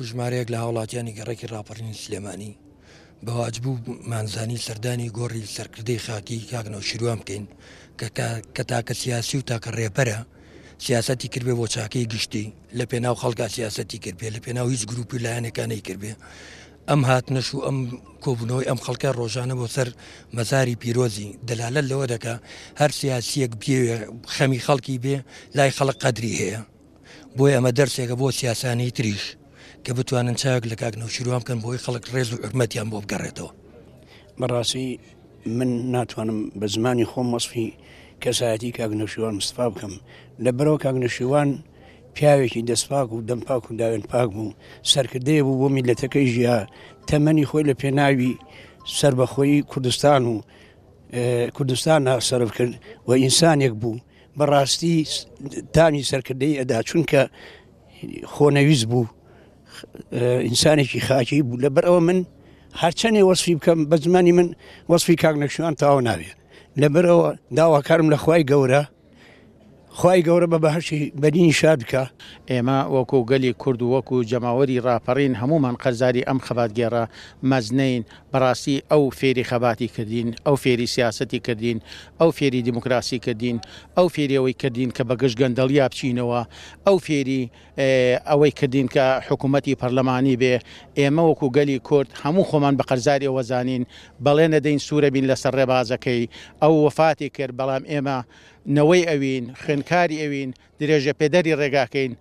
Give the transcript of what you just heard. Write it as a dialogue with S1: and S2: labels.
S1: کوژمارەیەک لە هاوڵاتیانی گەڕێکی راپەرنی سلێمانی بەواجبوو مانزانی سەردانی گۆڕی سەرکردەی خاکی کاگنەوە شیروان بکەین کە تاکە سیاسی و تاکە ڕێپەرە سیاستی کردێ بۆ چاکەی گشتی لە پێناو خەڵکا سیاستی کردێ لە پێناو هیچ گروپی لایەنەکانەی کردێ ئەم هاتنەش و ئەم کۆبنەوەی ئەم خەڵکە ڕۆژانە بۆ سەر مەزاری پیرۆزی دەلالە لەوە دەکە هەر سیاسیەک بێ خەمی خەڵکی بێ لای خەڵق قەدری هەیە بۆی ئەمە دەرسێکە بۆ سیاسانی تریش. کە بتوانن چاک لە کاک نەوشیروان بکەن بۆی خەڵک ڕێز و حرمەتیان بۆ بگەڕێتەوە
S2: بەڕاستی من ناتوانم بە زمانی خۆم مەصفی کەسایەتی کاک نەشیوان مستفا بکەم لە بەرەوە کاک نەشیوان پیاوێکی دەستپاک و دەمپاک و داوێن پاک بوو سەرکردەیە بوو بۆ میلەتەکەی ژیا تەمەنی خۆی لە پێناوی سربەخۆی کوردستان و کوردستان سرف کرد و ئینسانێک بوو بەڕاستی تانی سەرکردەی ئەدا چونکە خۆنەویست بوو ئینسانێکی خاکی بوو لەبەر ئەوە من هەرچەندێ وەصفی بکەم بە زمانی من وەصفی کاک نەکشوان تاوا ناوێ لەبەرەوە داواکارم لە خی گەورە خی گەورە بە بەهشی بەدینی شادکە
S3: ئێمە وەکو گەلی کورد و وەکو جەماوەری راپەڕین هەمومان قەرزاری ئەم خەباتگێرە مەزنین بەڕاستی ئەو فێری خەباتی کردین ئەو فێری سیاستی کردین ئەو فێری دیموکراسی کردین ئەو فێریەوەی کردین کە بە گەشت گەندەڵیا بچینەوە ئەو فێری ئەوەی کردین کە حکوومەتتی پەرلەمانی بێ ئێمە وەکو گەلی کورد هەموو خۆمان بە قەرزاری ئەوەزانین بەڵێ نەدەین سوورە بین لەسەر ڕێبازەکەی ئەو وفاتی کرد بەڵام ئێمە نەوەی ئەوین خوێنکاری ئەوین درێژە پێدەری ڕێگاکەین